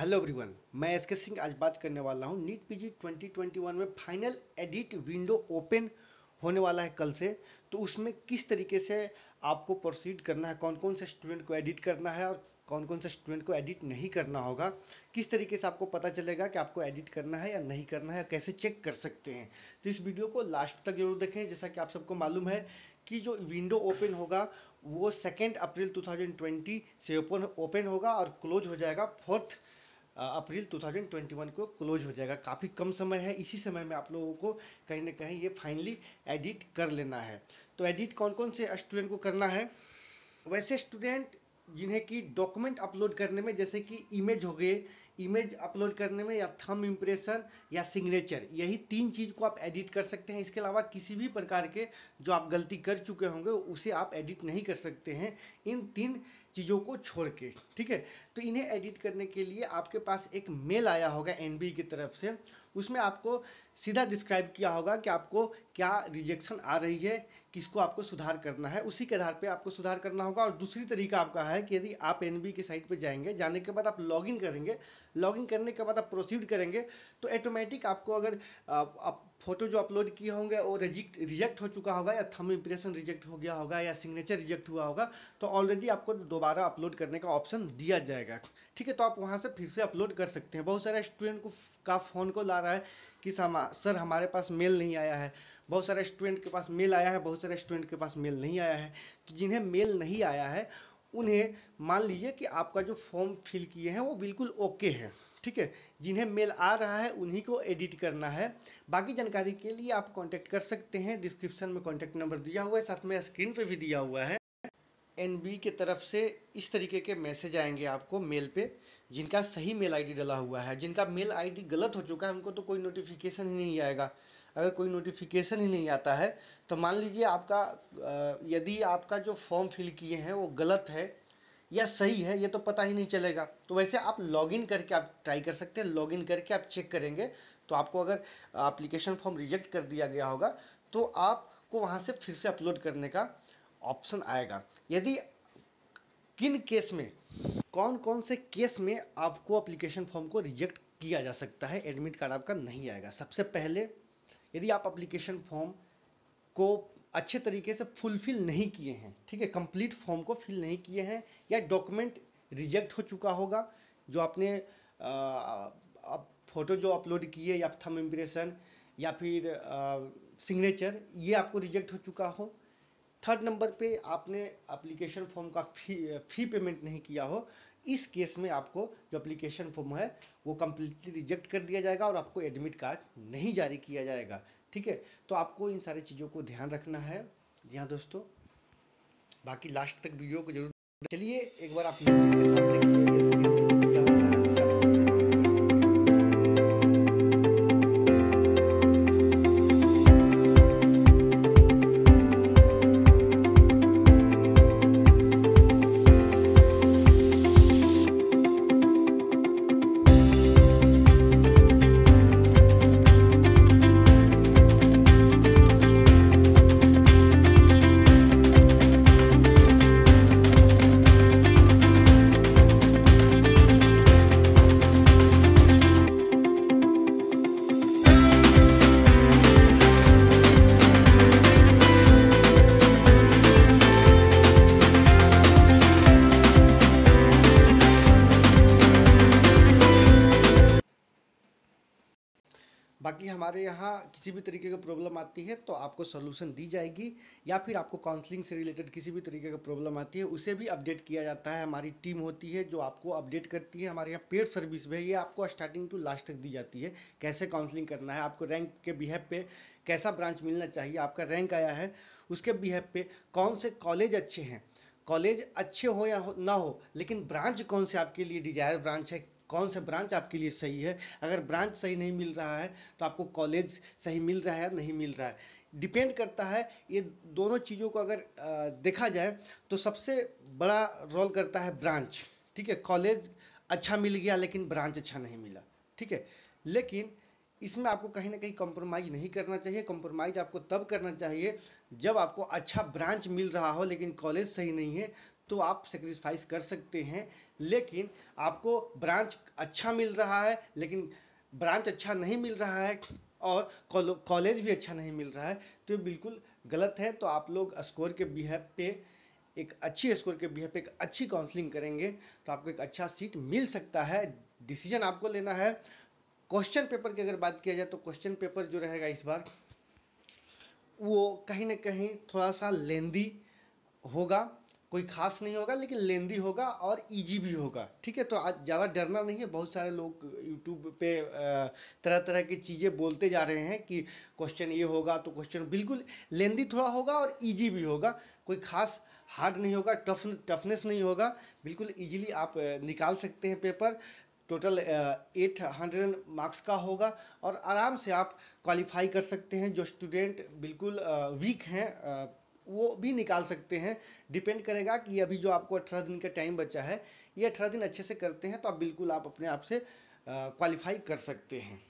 hello everyone मैं S के सिंह आज बात करने वाला हूं नीट पीजी 2021 में फाइनल एडिट विंडो ओपन होने वाला है कल से तो उसमें किस तरीके से आपको प्रोसीड करना है कौन कौन से स्टूडेंट को एडिट करना है और कौन कौन से स्टूडेंट को एडिट नहीं करना होगा किस तरीके से आपको पता चलेगा कि आपको एडिट करना है या नहीं करना है कैसे चेक कर सकते हैं तो इस वीडियो को लास्ट तक जरूर देखें जैसा कि आप सबको मालूम है कि जो विंडो ओपन होगा वो सेकेंड अप्रैल 2020 से ओपन ओपन होगा और क्लोज हो जाएगा फोर्थ अप्रैल 2021 को क्लोज हो जाएगा काफ़ी कम समय है इसी समय में आप लोगों को कहीं ना कहीं ये फाइनली एडिट कर लेना है तो एडिट कौन कौन से स्टूडेंट को करना है वैसे स्टूडेंट जिन्हें कि डॉक्यूमेंट अपलोड करने में जैसे कि इमेज हो गए इमेज अपलोड करने में या थम इम्प्रेशन या सिग्नेचर यही तीन चीज़ को आप एडिट कर सकते हैं इसके अलावा किसी भी प्रकार के जो आप गलती कर चुके होंगे उसे आप एडिट नहीं कर सकते हैं इन तीन चीज़ों को छोड़ के ठीक है तो इन्हें एडिट करने के लिए आपके पास एक मेल आया होगा एन की तरफ से उसमें आपको सीधा डिस्क्राइब किया होगा कि आपको क्या रिजेक्शन आ रही है किसको आपको सुधार करना है उसी के आधार पे आपको सुधार करना होगा और दूसरी तरीका आपका है कि यदि आप एन के साइट पे जाएंगे जाने के बाद आप लॉगिन करेंगे लॉगिन करने के बाद आप प्रोसीड करेंगे तो ऑटोमेटिक आपको अगर आप फोटो जो अपलोड किए होंगे वो रिजेक्ट रिजेक्ट हो चुका होगा या थम इम्प्रेशन रिजेक्ट हो गया होगा या सिग्नेचर रिजेक्ट हुआ होगा तो ऑलरेडी आपको दोबारा अपलोड करने का ऑप्शन दिया जाएगा ठीक है तो आप वहाँ से फिर से अपलोड कर सकते हैं बहुत सारे स्टूडेंट को का फ़ोन को ला रहा है कि सर हमारे पास मेल नहीं आया है बहुत सारे स्टूडेंट के पास मेल आया है बहुत सारे स्टूडेंट के पास मेल नहीं आया है तो जिन्हें मेल नहीं आया है उन्हें मान लीजिए कि आपका जो फॉर्म फिल किए हैं वो बिल्कुल ओके है ठीक है जिन्हें मेल आ रहा है उन्हीं को एडिट करना है बाकी जानकारी के लिए आप कांटेक्ट कर सकते हैं डिस्क्रिप्शन में कांटेक्ट नंबर दिया हुआ है साथ में स्क्रीन पे भी दिया हुआ है एन बी के तरफ से इस तरीके के मैसेज आएंगे आपको मेल पे जिनका सही मेल आई डला हुआ है जिनका मेल आई गलत हो चुका है उनको तो कोई नोटिफिकेशन ही नहीं आएगा अगर कोई नोटिफिकेशन ही नहीं आता है तो मान लीजिए आपका यदि आपका जो फॉर्म फिल किए हैं वो गलत है या सही है ये तो पता ही नहीं चलेगा तो वैसे आप लॉगिन करके आप ट्राई कर सकते हैं लॉगिन करके आप चेक करेंगे तो आपको अगर एप्लीकेशन फॉर्म रिजेक्ट कर दिया गया होगा तो आपको वहाँ से फिर से अपलोड करने का ऑप्शन आएगा यदि किन केस में कौन कौन से केस में आपको एप्लीकेशन फॉर्म को रिजेक्ट किया जा सकता है एडमिट कार्ड आपका नहीं आएगा सबसे पहले यदि आप अप्लीकेशन फॉर्म को अच्छे तरीके से फुलफिल नहीं किए हैं ठीक है कंप्लीट फॉर्म को फिल नहीं किए हैं या डॉक्यूमेंट रिजेक्ट हो चुका होगा जो आपने फोटो जो अपलोड किए या थम इम्प्रेशन या फिर सिग्नेचर ये आपको रिजेक्ट हो चुका हो थर्ड नंबर पे आपने एप्लीकेशन फॉर्म का फी फी पेमेंट नहीं किया हो इस केस में आपको जो एप्लीकेशन फॉर्म है वो कम्प्लीटली रिजेक्ट कर दिया जाएगा और आपको एडमिट कार्ड नहीं जारी किया जाएगा ठीक है तो आपको इन सारी चीज़ों को ध्यान रखना है जी हाँ दोस्तों बाकी लास्ट तक वीडियो को जरूर चलिए एक बार आप बाकी हमारे यहाँ किसी भी तरीके की प्रॉब्लम आती है तो आपको सोल्यूशन दी जाएगी या फिर आपको काउंसलिंग से रिलेटेड किसी भी तरीके की प्रॉब्लम आती है उसे भी अपडेट किया जाता है हमारी टीम होती है जो आपको अपडेट करती है हमारे यहाँ पेड सर्विस में ये आपको स्टार्टिंग टू लास्ट तक दी जाती है कैसे काउंसलिंग करना है आपको रैंक के बिहेव पे कैसा ब्रांच मिलना चाहिए आपका रैंक आया है उसके बिहेव पे कौन से कॉलेज अच्छे हैं कॉलेज अच्छे हो या हो, ना हो लेकिन ब्रांच कौन से आपके लिए डिजायर ब्रांच है कौन सा ब्रांच आपके लिए सही है अगर ब्रांच सही नहीं मिल रहा है तो आपको कॉलेज सही मिल रहा है या नहीं मिल रहा है डिपेंड करता है ये दोनों चीज़ों को अगर देखा जाए तो सबसे बड़ा रोल करता है ब्रांच ठीक है कॉलेज अच्छा मिल गया लेकिन ब्रांच अच्छा नहीं मिला ठीक है लेकिन इसमें आपको कहीं ना कहीं कॉम्प्रोमाइज़ नहीं करना चाहिए कॉम्प्रोमाइज़ आपको तब करना चाहिए जब आपको अच्छा ब्रांच मिल रहा हो लेकिन कॉलेज सही नहीं है तो आप सेक्रीफाइस कर सकते हैं लेकिन आपको ब्रांच अच्छा मिल रहा है लेकिन ब्रांच अच्छा नहीं मिल रहा है और कॉलेज भी अच्छा नहीं मिल रहा है तो बिल्कुल गलत है तो आप लोग स्कोर के बिहेव पे एक अच्छी स्कोर के बिहेव पे एक अच्छी काउंसलिंग करेंगे तो आपको एक अच्छा सीट मिल सकता है डिसीजन आपको लेना है क्वेश्चन पेपर की अगर बात किया जाए तो क्वेश्चन पेपर जो रहेगा इस बार वो कहीं ना कहीं थोड़ा सा लेंदी होगा कोई खास नहीं होगा लेकिन लेंदी होगा और इजी भी होगा ठीक है तो आज ज़्यादा डरना नहीं है बहुत सारे लोग यूट्यूब पे तरह तरह की चीज़ें बोलते जा रहे हैं कि क्वेश्चन ये होगा तो क्वेश्चन बिल्कुल लेंदी थोड़ा होगा और इजी भी होगा कोई खास हार्ड नहीं होगा टफ टफनेस नहीं होगा बिल्कुल ईजिली आप निकाल सकते हैं paper total eight hundred marks का होगा और आराम से आप क्वालिफाई कर सकते हैं जो स्टूडेंट बिल्कुल वीक हैं वो भी निकाल सकते हैं डिपेंड करेगा कि अभी जो आपको अठारह दिन का टाइम बचा है ये अठारह दिन अच्छे से करते हैं तो आप बिल्कुल आप अपने आप से क्वालिफाई कर सकते हैं